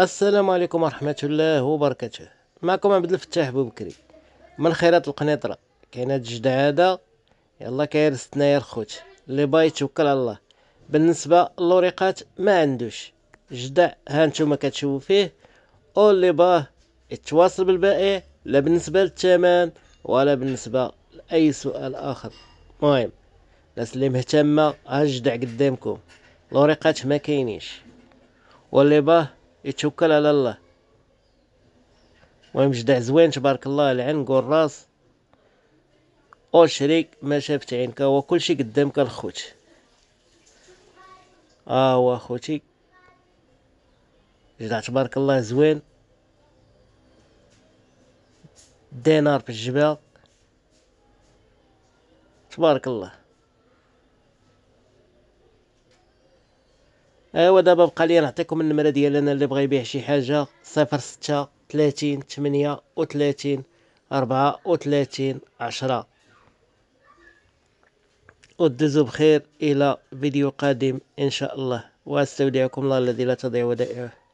السلام عليكم ورحمة الله وبركاته معكم عبد الفتاح بوبكري من خيرات القنيطرة كاين هاد الجدع يلا كاير ستنايا الخوت اللي باغي يتوكل على الله بالنسبة للوريقات ما عندوش جدع ها نتوما كتشوفو فيه او اللي باه يتواصل بالبائع لا بالنسبة للثمن ولا بالنسبة لأي سؤال آخر مهم الناس اللي مهتمة ها الجدع قدامكم لوريقات ما كاينينش واللي باه يتوكل على الله المهم جدع زوين تبارك الله العنق والراس او شريك ما شافت عينك هو كلشي قدامك الخوت ها آه، هو خوتي جدع تبارك الله زوين دينار في الجبال تبارك الله ايوا آه، دابا بقى لي نعطيكم النمره ديالنا اللي بغى يبيع شي حاجه 06 30 38 34 10 ودوزو بخير الى فيديو قادم ان شاء الله واستودعكم الله الذي لا تضيع ودائعه